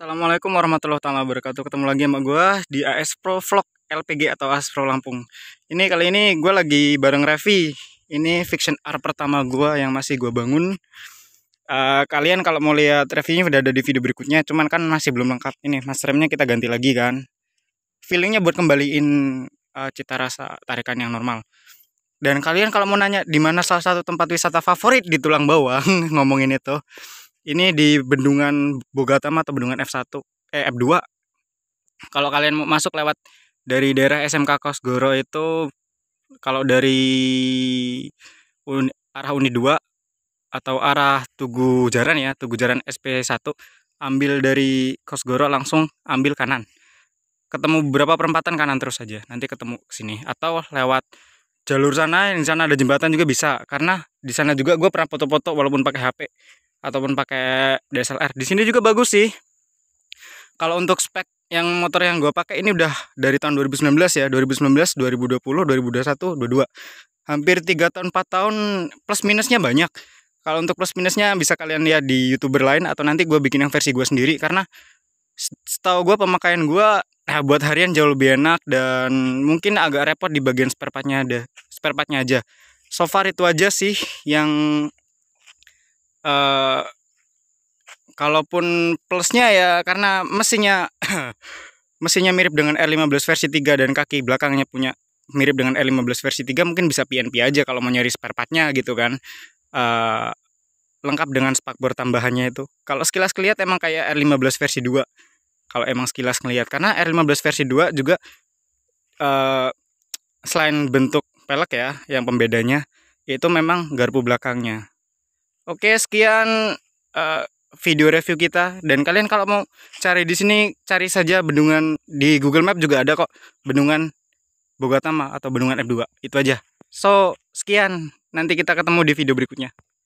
Assalamualaikum warahmatullahi wabarakatuh Ketemu lagi sama gue di AS Pro Vlog LPG atau AS Pro Lampung Ini kali ini gue lagi bareng Revi Ini fiction art pertama gue yang masih gue bangun uh, Kalian kalau mau lihat reviewnya udah ada di video berikutnya Cuman kan masih belum lengkap Ini mas remnya kita ganti lagi kan Feelingnya buat kembaliin uh, cita rasa tarikan yang normal dan kalian kalau mau nanya di mana salah satu tempat wisata favorit di tulang bawah ngomongin itu ini di bendungan Bogatama atau bendungan F1 eh F2 kalau kalian mau masuk lewat dari daerah SMK Kosgoro itu kalau dari un, arah Uni 2 atau arah Tugu Jaran ya Tugu Jaran SP1 ambil dari Kosgoro langsung ambil kanan ketemu beberapa perempatan kanan terus saja nanti ketemu sini atau lewat jalur sana yang sana ada jembatan juga bisa karena di sana juga gue pernah foto-foto walaupun pakai HP ataupun pakai DSLR. Di sini juga bagus sih. Kalau untuk spek yang motor yang gue pakai ini udah dari tahun 2019 ya, 2019, 2020, 2021, 22. Hampir 3 tahun 4 tahun plus minusnya banyak. Kalau untuk plus minusnya bisa kalian lihat di YouTuber lain atau nanti gue bikin yang versi gue sendiri karena setahu gue pemakaian gue nah buat harian jauh lebih enak dan mungkin agak repot di bagian spare partnya ada spare partnya aja so far itu aja sih yang uh, kalaupun plusnya ya karena mesinnya mesinnya mirip dengan R15 versi 3 dan kaki belakangnya punya mirip dengan R15 versi 3 mungkin bisa PNP aja kalau mau nyari spare partnya gitu kan uh, lengkap dengan spakbor tambahannya itu kalau sekilas keliat emang kayak R15 versi 2 kalau emang sekilas ngelihat karena R15 versi 2 juga uh, selain bentuk pelek ya yang pembedanya itu memang garpu belakangnya Oke, sekian uh, video review kita dan kalian kalau mau cari di sini cari saja bendungan di Google Map juga ada kok bendungan Bogatama atau bendungan F2. Itu aja. So, sekian. Nanti kita ketemu di video berikutnya.